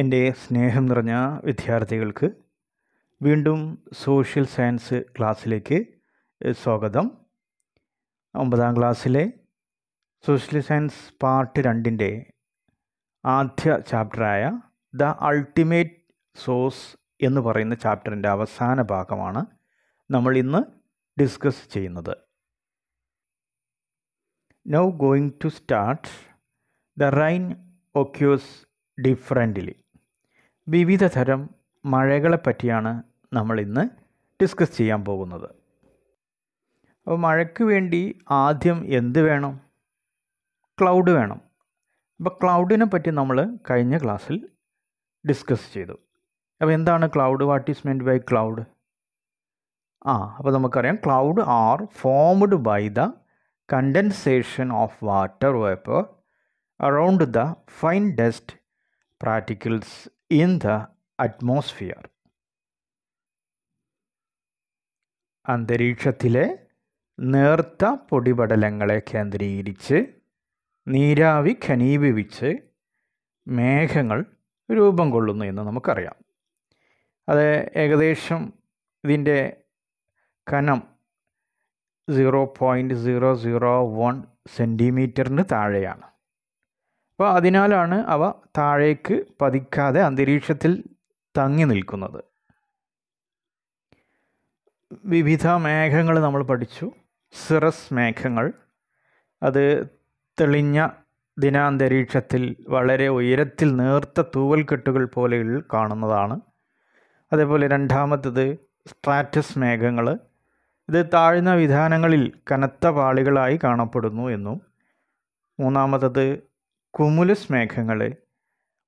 എൻ്റെ സ്നേഹം നിറഞ്ഞ വിദ്യാർത്ഥികൾക്ക് വീണ്ടും സോഷ്യൽ സയൻസ് ക്ലാസ്സിലേക്ക് സ്വാഗതം ഒമ്പതാം ക്ലാസ്സിലെ സോഷ്യൽ സയൻസ് പാർട്ട് രണ്ടിൻ്റെ ആദ്യ ചാപ്റ്ററായ ദ അൾട്ടിമേറ്റ് സോഴ്സ് എന്ന് പറയുന്ന ചാപ്റ്ററിൻ്റെ അവസാന ഭാഗമാണ് നമ്മൾ ഇന്ന് ഡിസ്കസ് ചെയ്യുന്നത് now going to start the rain occurs differently വിവിധതരം മഴകളെപ്പറ്റിയാണ് നമ്മൾ ഇന്ന് ഡിസ്കസ് ചെയ്യാൻ പോകുന്നത് അപ്പോൾ മഴയ്ക്ക് വേണ്ടി ആദ്യം എന്ത് വേണം ക്ലൗഡ് വേണം അപ്പോൾ ക്ലൗഡിനെ പറ്റി നമ്മൾ കഴിഞ്ഞ ക്ലാസ്സിൽ ഡിസ്കസ് ചെയ്തു അപ്പോൾ എന്താണ് cloud what is meant by cloud ആ അപ്പോൾ നമുക്കറിയാം cloud are formed by the condensation of water vapour around the fine dust practicals in the atmosphere അന്തരീക്ഷത്തിലെ നേർത്ത പൊടിപടലങ്ങളെ കേന്ദ്രീകരിച്ച് നീരാവി ഖനീഭവിച്ച് മേഘങ്ങൾ രൂപം കൊള്ളുന്നു എന്ന് നമുക്കറിയാം അത് ഏകദേശം ഇതിൻ്റെ കനം zero point zero zero one സെൻറ്റിമീറ്ററിന് താഴെയാണ് അപ്പോൾ അതിനാലാണ് അവ താഴേക്ക് പതിക്കാതെ അന്തരീക്ഷത്തിൽ തങ്ങി നിൽക്കുന്നത് വിവിധ മേഘങ്ങൾ നമ്മൾ പഠിച്ചു സിറസ് മേഘങ്ങൾ അത് തെളിഞ്ഞ ദിനാന്തരീക്ഷത്തിൽ വളരെ ഉയരത്തിൽ നേർത്ത തൂവൽക്കെട്ടുകൾ പോലെ കാണുന്നതാണ് അതേപോലെ രണ്ടാമത്തത് സ്ട്രാറ്റസ് മേഘങ്ങൾ ഇത് താഴ്ന്ന വിധാനങ്ങളിൽ കനത്ത പാളികളായി കാണപ്പെടുന്നു എന്നും മൂന്നാമത്തത് കുമുലസ് മേഘങ്ങൾ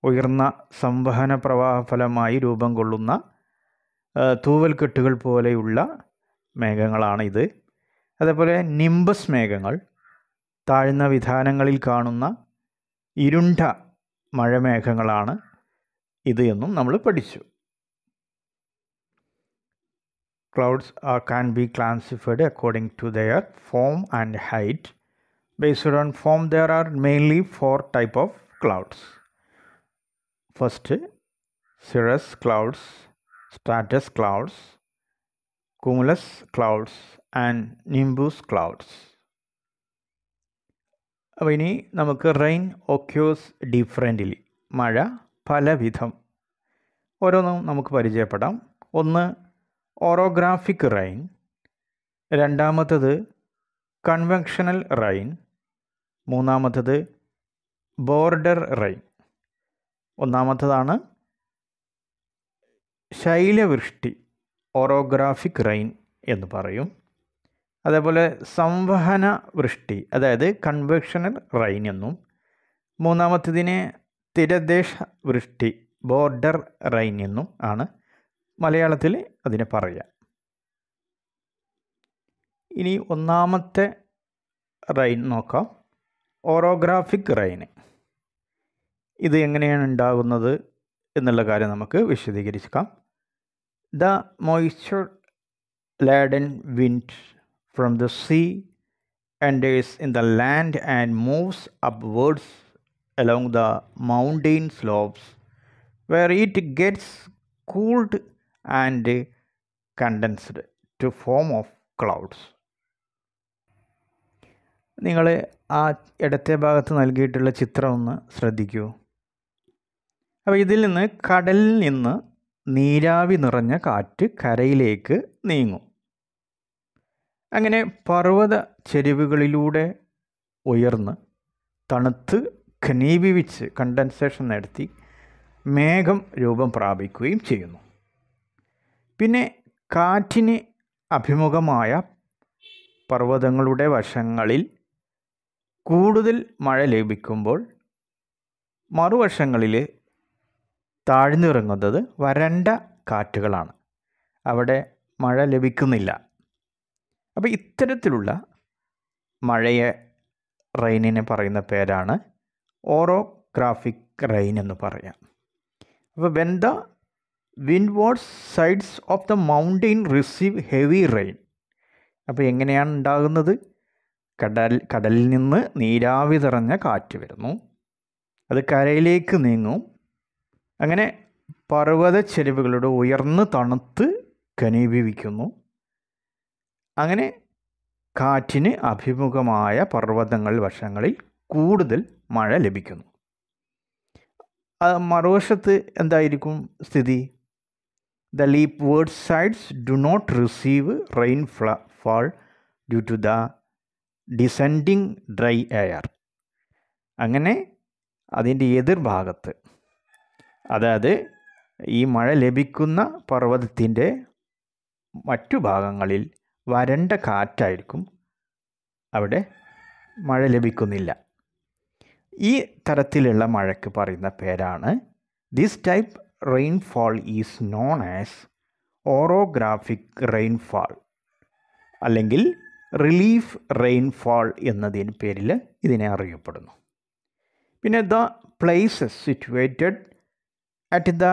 ഉയർന്ന സംവഹന പ്രവാഹ ഫലമായി രൂപം കൊള്ളുന്ന തൂവൽക്കെട്ടുകൾ പോലെയുള്ള മേഘങ്ങളാണ് ഇത് അതേപോലെ നിംബസ് മേഘങ്ങൾ താഴ്ന്ന വിധാനങ്ങളിൽ കാണുന്ന ഇരുണ്ട മഴമേഘങ്ങളാണ് ഇത് എന്നും നമ്മൾ പഠിച്ചു clouds are, can be classified according to their form and height Based on form there are mainly four type of clouds. First cirrus clouds, stratus clouds, cumulus clouds and nimbus clouds. അപ്പോൾ ഇനി rain occurs differently differently മഴ പലവിധം ഓരോന്നും നമുക്ക് പരിചയപ്പെടാം ഒന്ന് orographic rain രണ്ടാമത്തത് conventional rain മൂന്നാമത്തത് border rain ഒന്നാമത്തതാണ് ശൈലവൃഷ്ടി ഓറോഗ്രാഫിക് റൈൻ എന്ന് പറയും അതേപോലെ സംവഹന വൃഷ്ടി അതായത് കൺവെക്ഷണൽ റൈൻ എന്നും മൂന്നാമത്തതിനെ തിരദേശ വൃഷ്ടി ബോർഡർ റൈൻ എന്നും ആണ് മലയാളത്തിൽ അതിനെ പറയുക ഇനി ഒന്നാമത്തെ റൈൻ നോക്കാം ഓറോഗ്രാഫിക് റൈന് ഇത് എങ്ങനെയാണ് ഉണ്ടാകുന്നത് എന്നുള്ള കാര്യം the വിശദീകരിക്കാം the moisture laden wind from the sea enters in the land and moves upwards along the mountain slopes where it gets cooled and condensed to form of clouds നിങ്ങൾ ആ ഇടത്തെ ഭാഗത്ത് നൽകിയിട്ടുള്ള ചിത്രം ഒന്ന് ശ്രദ്ധിക്കൂ അപ്പോൾ ഇതിൽ നിന്ന് കടലിൽ നിന്ന് നീരാവി നിറഞ്ഞ കാറ്റ് കരയിലേക്ക് നീങ്ങും അങ്ങനെ പർവ്വത ചെരിവുകളിലൂടെ ഉയർന്ന് തണുത്ത് ഘനീപിവിച്ച് കണ്ടൻസേഷൻ നടത്തി മേഘം രൂപം പ്രാപിക്കുകയും ചെയ്യുന്നു പിന്നെ കാറ്റിന് അഭിമുഖമായ പർവ്വതങ്ങളുടെ വശങ്ങളിൽ കൂടുതൽ മഴ ലഭിക്കുമ്പോൾ മറുവശങ്ങളിൽ താഴ്ന്നിറങ്ങുന്നത് വരണ്ട കാറ്റുകളാണ് അവിടെ മഴ ലഭിക്കുന്നില്ല അപ്പോൾ ഇത്തരത്തിലുള്ള മഴയെ റെയിനിനെ പറയുന്ന പേരാണ് ഓറോഗ്രാഫിക് റെയിൻ എന്ന് പറയാം അപ്പോൾ when the windward sides of the mountain receive heavy rain അപ്പോൾ എങ്ങനെയാണ് ഉണ്ടാകുന്നത് കടൽ കടലിൽ നിന്ന് നീരാവി നിറഞ്ഞ കാറ്റ് വരുന്നു അത് കരയിലേക്ക് നീങ്ങും അങ്ങനെ പർവ്വത ചെരുവുകളുടെ ഉയർന്ന് തണുത്ത് ഘനീഭവിക്കുന്നു അങ്ങനെ കാറ്റിന് അഭിമുഖമായ പർവ്വതങ്ങൾ വശങ്ങളിൽ കൂടുതൽ മഴ ലഭിക്കുന്നു മറുവശത്ത് എന്തായിരിക്കും സ്ഥിതി the leeward sides do not receive rain ഫ്ലാ fall due to the descending dry air അങ്ങനെ അതിൻ്റെ എതിർഭാഗത്ത് അതായത് ഈ മഴ ലഭിക്കുന്ന പർവ്വതത്തിൻ്റെ മറ്റു ഭാഗങ്ങളിൽ വരണ്ട കാറ്റായിരിക്കും അവിടെ മഴ ലഭിക്കുന്നില്ല ഈ തരത്തിലുള്ള മഴയ്ക്ക് പറയുന്ന പേരാണ് this type rainfall is known as orographic rainfall അല്ലെങ്കിൽ റിലീഫ് റെയിൻഫാൾ എന്നതിന് പേരിൽ ഇതിനെ അറിയപ്പെടുന്നു പിന്നെ the places situated at the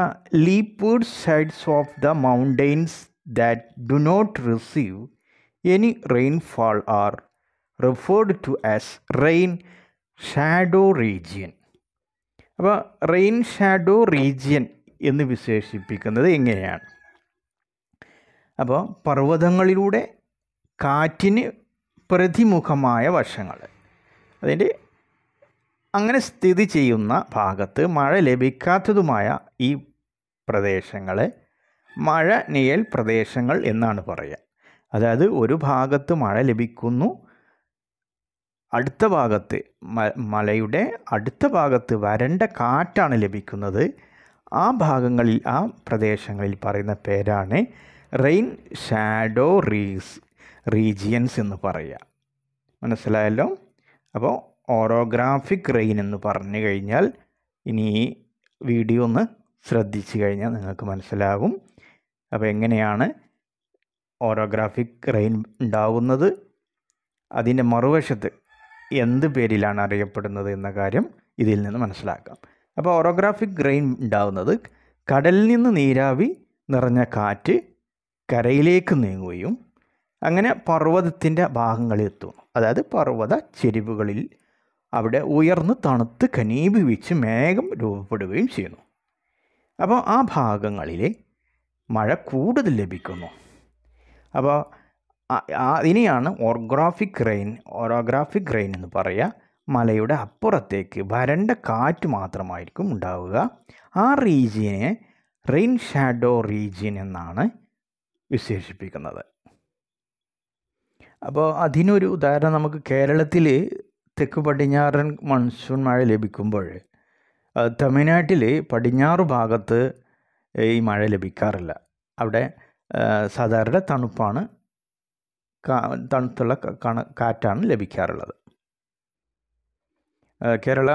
leeward sides of the mountains that do not receive any rainfall are referred to as rain shadow region അപ്പോൾ rain shadow region എന്ന് വിശേഷിപ്പിക്കുന്നത് എങ്ങനെയാണ് അപ്പോൾ പർവ്വതങ്ങളിലൂടെ കാറ്റിന് പ്രതിമുഖമായ വശങ്ങൾ അതിൻ്റെ അങ്ങനെ സ്ഥിതി ചെയ്യുന്ന ഭാഗത്ത് മഴ ലഭിക്കാത്തതുമായ ഈ പ്രദേശങ്ങളെ മഴ നിയൽ പ്രദേശങ്ങൾ എന്നാണ് പറയുക അതായത് ഒരു ഭാഗത്ത് മഴ ലഭിക്കുന്നു അടുത്ത ഭാഗത്ത് മലയുടെ അടുത്ത ഭാഗത്ത് വരണ്ട കാറ്റാണ് ലഭിക്കുന്നത് ആ ഭാഗങ്ങളിൽ ആ പ്രദേശങ്ങളിൽ പറയുന്ന പേരാണ് റെയിൻ ഷാഡോ റീസ് റീജിയൻസ് എന്ന് പറയുക മനസ്സിലായല്ലോ അപ്പോൾ ഓറോഗ്രാഫിക് റെയിൻ എന്ന് പറഞ്ഞു കഴിഞ്ഞാൽ ഇനി ഈ വീഡിയോ ഒന്ന് ശ്രദ്ധിച്ചു കഴിഞ്ഞാൽ നിങ്ങൾക്ക് മനസ്സിലാകും അപ്പോൾ എങ്ങനെയാണ് ഓറോഗ്രാഫിക് റെയിൻ ഉണ്ടാകുന്നത് അതിൻ്റെ മറുവശത്ത് എന്ത് പേരിലാണ് അറിയപ്പെടുന്നത് എന്ന കാര്യം ഇതിൽ നിന്ന് മനസ്സിലാക്കാം അപ്പോൾ ഓറോഗ്രാഫിക് റെയിൻ ഉണ്ടാകുന്നത് കടലിൽ നിന്ന് നീരാവി നിറഞ്ഞ കാറ്റ് കരയിലേക്ക് നീങ്ങുകയും അങ്ങനെ പർവ്വതത്തിൻ്റെ എത്തും അതായത് പർവ്വത ചെരിവുകളിൽ അവിടെ ഉയർന്ന് തണുത്ത് കനീബ് മേഘം രൂപപ്പെടുകയും ചെയ്യുന്നു അപ്പോൾ ആ ഭാഗങ്ങളിൽ മഴ കൂടുതൽ ലഭിക്കുന്നു അപ്പോൾ അതിനെയാണ് ഓർഗ്രാഫിക് റെയിൻ ഓറോഗ്രാഫിക് റെയിൻ എന്ന് പറയുക മലയുടെ അപ്പുറത്തേക്ക് വരണ്ട കാറ്റ് മാത്രമായിരിക്കും ഉണ്ടാവുക ആ റീജിയനെ റെയിൻ ഷാഡോ റീജിയൻ എന്നാണ് വിശേഷിപ്പിക്കുന്നത് അപ്പോൾ അതിനൊരു ഉദാഹരണം നമുക്ക് കേരളത്തിൽ തെക്ക് പടിഞ്ഞാറൻ മൺസൂൺ മഴ ലഭിക്കുമ്പോൾ തമിഴ്നാട്ടിൽ പടിഞ്ഞാറ് ഭാഗത്ത് ഈ മഴ ലഭിക്കാറില്ല അവിടെ സാധാരണ തണുപ്പാണ് തണുത്തുള്ള കാറ്റാണ് ലഭിക്കാറുള്ളത് Kerala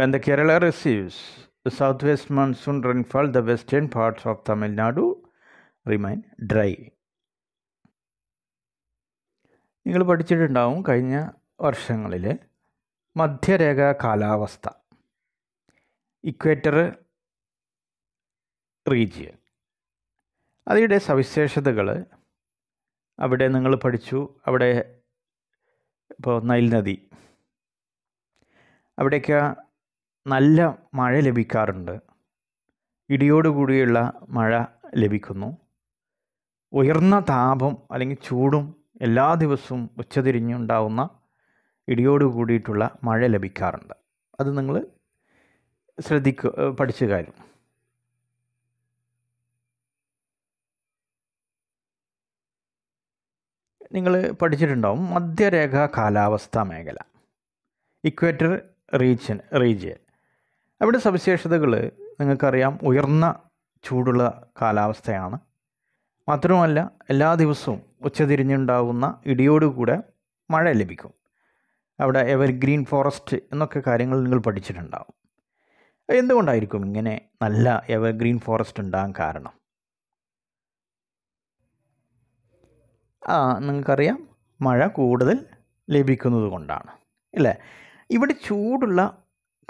when the Kerala receives the southwest monsoon rainfall, the western parts of Tamil Nadu remain dry. നിങ്ങൾ പഠിച്ചിട്ടുണ്ടാവും കഴിഞ്ഞ വർഷങ്ങളിൽ മധ്യരേഖ കാലാവസ്ഥ ഇക്വേറ്റർ റീജിയൻ അതിൻ്റെ സവിശേഷതകൾ അവിടെ നിങ്ങൾ പഠിച്ചു അവിടെ ഇപ്പോൾ നൈൽ നദി അവിടെയൊക്കെ നല്ല മഴ ലഭിക്കാറുണ്ട് ഇടിയോടുകൂടിയുള്ള മഴ ലഭിക്കുന്നു ഉയർന്ന താപം അല്ലെങ്കിൽ ചൂടും എല്ലാ ദിവസവും ഉച്ചതിരിഞ്ഞുണ്ടാവുന്ന ഇടിയോട് കൂടിയിട്ടുള്ള മഴ ലഭിക്കാറുണ്ട് അത് നിങ്ങൾ ശ്രദ്ധിക്കുക പഠിച്ച കാര്യം നിങ്ങൾ പഠിച്ചിട്ടുണ്ടാവും മധ്യരേഖ കാലാവസ്ഥാ മേഖല ഇക്വേറ്റർ റീജ്യൻ റീജിയൻ അവിടെ സവിശേഷതകൾ നിങ്ങൾക്കറിയാം ഉയർന്ന ചൂടുള്ള കാലാവസ്ഥയാണ് മാത്രമല്ല എല്ലാ ദിവസവും ഉച്ചതിരിഞ്ഞുണ്ടാകുന്ന ഇടിയോടുകൂടെ മഴ ലഭിക്കും അവിടെ എവർഗ്രീൻ ഫോറസ്റ്റ് എന്നൊക്കെ കാര്യങ്ങൾ നിങ്ങൾ പഠിച്ചിട്ടുണ്ടാവും എന്തുകൊണ്ടായിരിക്കും ഇങ്ങനെ നല്ല എവർഗ്രീൻ ഫോറസ്റ്റ് ഉണ്ടാകാൻ കാരണം ആ നിങ്ങൾക്കറിയാം മഴ കൂടുതൽ ലഭിക്കുന്നത് കൊണ്ടാണ് അല്ലേ ഇവിടെ ചൂടുള്ള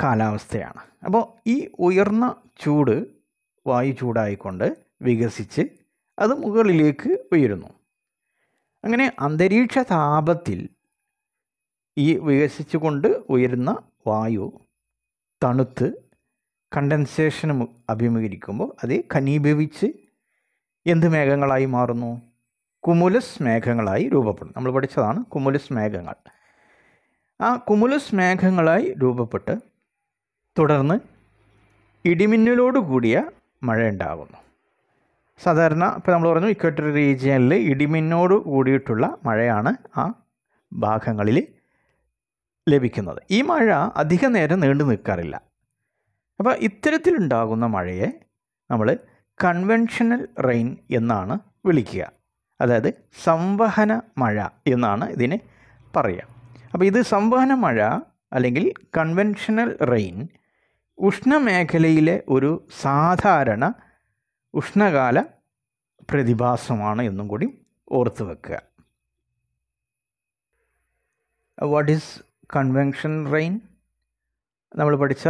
കാലാവസ്ഥയാണ് അപ്പോൾ ഈ ഉയർന്ന ചൂട് വായു ചൂടായിക്കൊണ്ട് വികസിച്ച് അത് മുകളിലേക്ക് ഉയരുന്നു അങ്ങനെ അന്തരീക്ഷ താപത്തിൽ ഈ വികസിച്ചുകൊണ്ട് ഉയരുന്ന വായു തണുത്ത് കണ്ടൻസേഷന് അഭിമുഖീകരിക്കുമ്പോൾ അത് ഖനീഭവിച്ച് എന്ത് മേഘങ്ങളായി മാറുന്നു കുമുലസ് മേഘങ്ങളായി രൂപപ്പെടുന്നു നമ്മൾ പഠിച്ചതാണ് കുമുലസ് മേഘങ്ങൾ ആ കുമുലസ് മേഘങ്ങളായി രൂപപ്പെട്ട് തുടർന്ന് ഇടിമിന്നലോട് കൂടിയ മഴ ഉണ്ടാകുന്നു സാധാരണ ഇപ്പോൾ നമ്മൾ പറഞ്ഞു ഇക്വറ്റർ റീജിയനിൽ ഇടിമിന്നോട് കൂടിയിട്ടുള്ള മഴയാണ് ആ ഭാഗങ്ങളിൽ ലഭിക്കുന്നത് ഈ മഴ അധിക നേരം നീണ്ടു നിൽക്കാറില്ല അപ്പോൾ ഇത്തരത്തിലുണ്ടാകുന്ന മഴയെ നമ്മൾ കൺവെൻഷണൽ റെയിൻ എന്നാണ് വിളിക്കുക അതായത് സംവഹന മഴ എന്നാണ് ഇതിനെ പറയുക അപ്പോൾ ഇത് സംവഹന മഴ അല്ലെങ്കിൽ കൺവെൻഷണൽ റെയിൻ ഉഷ്ണമേഖലയിലെ ഒരു സാധാരണ ഉഷ്ണകാല പ്രതിഭാസമാണ് എന്നും കൂടി ഓർത്ത് വെക്കുക വാട്ട് ഈസ് കൺവെൻഷൻ റെയിൻ നമ്മൾ പഠിച്ച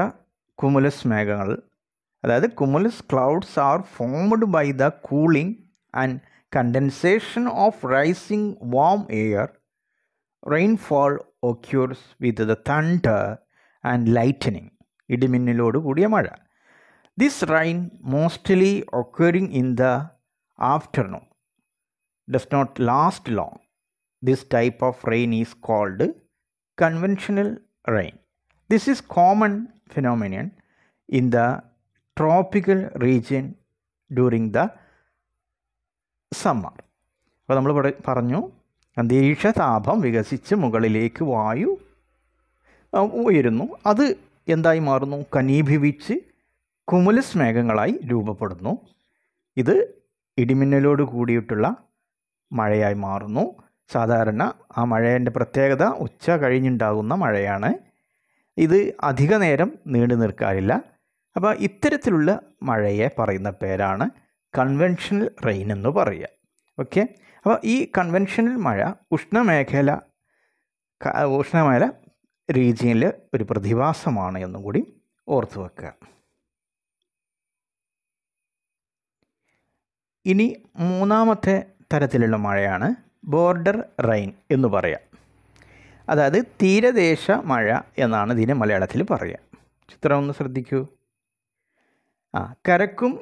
കുമുലസ് മേഘങ്ങൾ അതായത് cumulus clouds are formed by the cooling and condensation of rising warm air rainfall occurs with the thunder and lightning ഇടിമിന്നലോട് കൂടിയ മഴ This rain, mostly occurring in the afternoon, does not last long. This type of rain is called conventional rain. This is common phenomenon in the tropical region during the summer അപ്പോൾ നമ്മൾ പറഞ്ഞു അന്തരീക്ഷ താപം വികസിച്ച് മുകളിലേക്ക് വായു ഉയരുന്നു അത് എന്തായി മാറുന്നു കനീഭിവിച്ച് കുമുലസ് മേഘങ്ങളായി രൂപപ്പെടുന്നു ഇത് ഇടിമിന്നലോട് കൂടിയിട്ടുള്ള മഴയായി മാറുന്നു സാധാരണ ആ മഴേൻ്റെ പ്രത്യേകത ഉച്ച കഴിഞ്ഞുണ്ടാകുന്ന മഴയാണ് ഇത് അധിക നേരം നീണ്ടു നിൽക്കാറില്ല അപ്പോൾ ഇത്തരത്തിലുള്ള മഴയെ പറയുന്ന പേരാണ് കൺവെൻഷണൽ റെയിൻ എന്ന് പറയുക ഓക്കെ അപ്പോൾ ഈ കൺവെൻഷണൽ മഴ ഉഷ്ണമേഖല ഉഷ്ണമേഖല റീജിയനിൽ ഒരു പ്രതിഭാസമാണ് എന്നും കൂടി ഓർത്തു വെക്കുക ഇനി മൂന്നാമത്തെ തരത്തിലുള്ള മഴയാണ് ബോർഡർ റെയിൻ എന്ന് പറയാം അതായത് തീരദേശ മഴ എന്നാണ് ഇതിനെ മലയാളത്തിൽ പറയുക ചിത്രം ഒന്ന് ശ്രദ്ധിക്കൂ ആ കരക്കും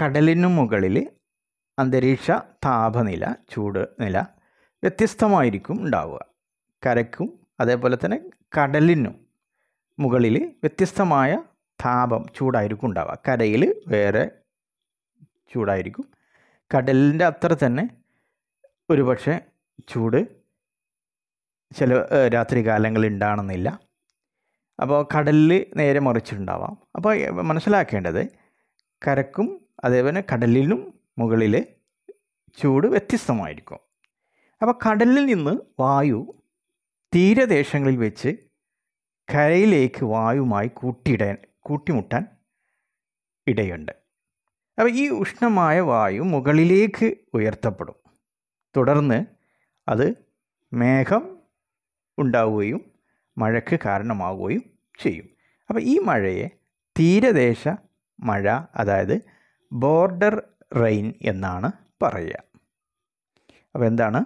കടലിനും മുകളിൽ അന്തരീക്ഷ താപനില ചൂട് നില വ്യത്യസ്തമായിരിക്കും ഉണ്ടാവുക കരക്കും അതേപോലെ തന്നെ കടലിനും മുകളിൽ വ്യത്യസ്തമായ താപം ചൂടായിരിക്കും ഉണ്ടാവുക കരയിൽ വേറെ ചൂടായിരിക്കും കടലിൻ്റെ അത്ര തന്നെ ഒരുപക്ഷെ ചൂട് ചില രാത്രി കാലങ്ങളിൽ ഉണ്ടാകണമെന്നില്ല അപ്പോൾ കടലിൽ നേരെ മറിച്ചിട്ടുണ്ടാവാം അപ്പോൾ മനസ്സിലാക്കേണ്ടത് കരക്കും അതേപോലെ കടലിനും മുകളിൽ ചൂട് വ്യത്യസ്തമായിരിക്കും അപ്പോൾ കടലിൽ നിന്ന് വായു തീരദേശങ്ങളിൽ വെച്ച് കരയിലേക്ക് വായുമായി കൂട്ടിയിടാൻ കൂട്ടിമുട്ടാൻ ഇടയുണ്ട് അപ്പോൾ ഈ ഉഷ്ണമായ വായു മുകളിലേക്ക് ഉയർത്തപ്പെടും തുടർന്ന് അത് മേഘം ഉണ്ടാവുകയും മഴയ്ക്ക് കാരണമാവുകയും ചെയ്യും അപ്പോൾ ഈ മഴയെ തീരദേശ മഴ അതായത് ബോർഡർ റെയിൻ എന്നാണ് പറയുക അപ്പോൾ എന്താണ്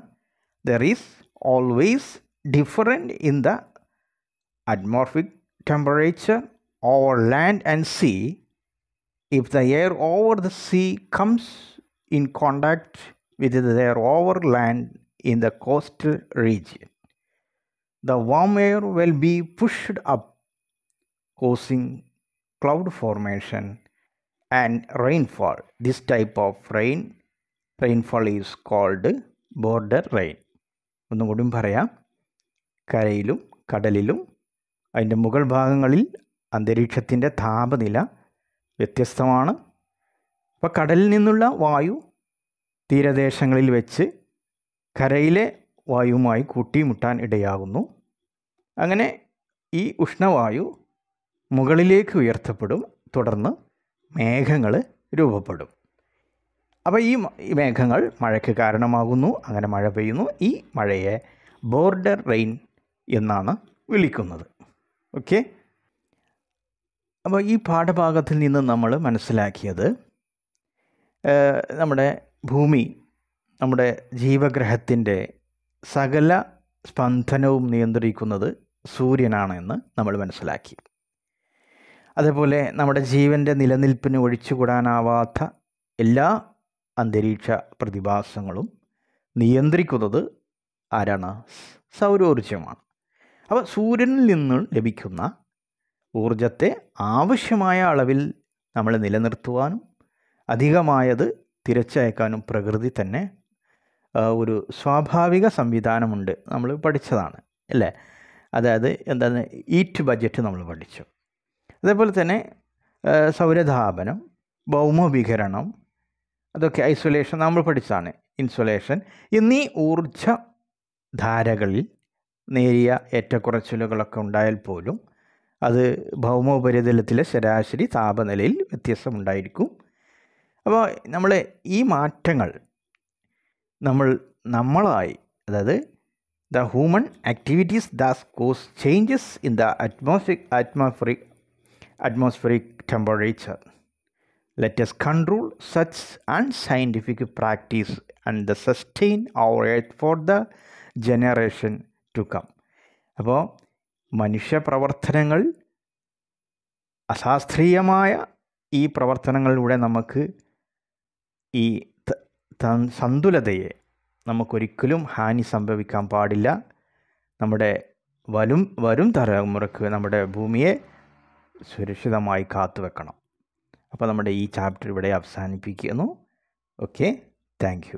there is always different in the atmospheric temperature over land and sea if the air over the sea comes in contact with the air over land in the coastal region, the warm air will be pushed up, causing cloud formation and rainfall. This type of rain, rainfall is called border rain. ഒന്നും കൂടിയും പറയാം കരയിലും കടലിലും അതിൻ്റെ മുകൾ ഭാഗങ്ങളിൽ അന്തരീക്ഷത്തിൻ്റെ താപനില വ്യത്യസ്തമാണ് അപ്പോൾ കടലിൽ നിന്നുള്ള വായു തീരദേശങ്ങളിൽ വെച്ച് കരയിലെ വായുവുമായി കൂട്ടിമുട്ടാൻ ഇടയാകുന്നു അങ്ങനെ ഈ ഉഷ്ണവായു മുകളിലേക്ക് ഉയർത്തപ്പെടും തുടർന്ന് മേഘങ്ങൾ രൂപപ്പെടും അപ്പോൾ ഈ മേഘങ്ങൾ മഴയ്ക്ക് കാരണമാകുന്നു അങ്ങനെ മഴ പെയ്യുന്നു ഈ മഴയെ ബോർഡർ റെയിൻ എന്നാണ് വിളിക്കുന്നത് ഓക്കെ അപ്പോൾ ഈ പാഠഭാഗത്തിൽ നിന്ന് നമ്മൾ മനസ്സിലാക്കിയത് നമ്മുടെ ഭൂമി നമ്മുടെ ജീവഗ്രഹത്തിൻ്റെ സകല സ്പന്ദനവും നിയന്ത്രിക്കുന്നത് സൂര്യനാണ് എന്ന് നമ്മൾ മനസ്സിലാക്കി അതേപോലെ നമ്മുടെ ജീവൻ്റെ നിലനിൽപ്പിന് ഒഴിച്ചുകൂടാനാവാത്ത എല്ലാ അന്തരീക്ഷ പ്രതിഭാസങ്ങളും നിയന്ത്രിക്കുന്നത് ആരാണ് സൗരോർജ്ജമാണ് അപ്പോൾ സൂര്യനിൽ നിന്ന് ലഭിക്കുന്ന ഊർജത്തെ ആവശ്യമായ അളവിൽ നമ്മൾ നിലനിർത്തുവാനും അധികമായത് തിരച്ചയക്കാനും പ്രകൃതി തന്നെ ഒരു സ്വാഭാവിക സംവിധാനമുണ്ട് നമ്മൾ പഠിച്ചതാണ് അല്ലേ അതായത് എന്താണ് ഈറ്റ് ബജറ്റ് നമ്മൾ പഠിച്ചു അതേപോലെ തന്നെ സൗരധാപനം ഭൗമവികരണം അതൊക്കെ ഐസൊലേഷൻ നമ്മൾ പഠിച്ചതാണ് ഇൻസുലേഷൻ എന്നീ ഊർജ ധാരകളിൽ നേരിയ ഏറ്റക്കുറച്ചിലുകളൊക്കെ ഉണ്ടായാൽ പോലും അത് ഉപരിതലത്തിലെ ശരാശരി താപനിലയിൽ വ്യത്യാസമുണ്ടായിരിക്കും അപ്പോൾ നമ്മൾ ഈ മാറ്റങ്ങൾ നമ്മൾ നമ്മളായി അതായത് the human activities that's cause changes in the atmospheric atmospheric atmospheric temperature let's control such unscientific practice and the sustain our earth for the generation to come അപ്പോൾ മനുഷ്യപ്രവർത്തനങ്ങൾ അശാസ്ത്രീയമായ ഈ പ്രവർത്തനങ്ങളിലൂടെ നമുക്ക് ഈ സന്തുലതയെ നമുക്കൊരിക്കലും ഹാനി സംഭവിക്കാൻ പാടില്ല നമ്മുടെ വലും വരും തലമുറക്ക് നമ്മുടെ ഭൂമിയെ സുരക്ഷിതമായി കാത്തുവെക്കണം അപ്പോൾ നമ്മുടെ ഈ ചാപ്റ്റർ ഇവിടെ അവസാനിപ്പിക്കുന്നു ഓക്കെ താങ്ക്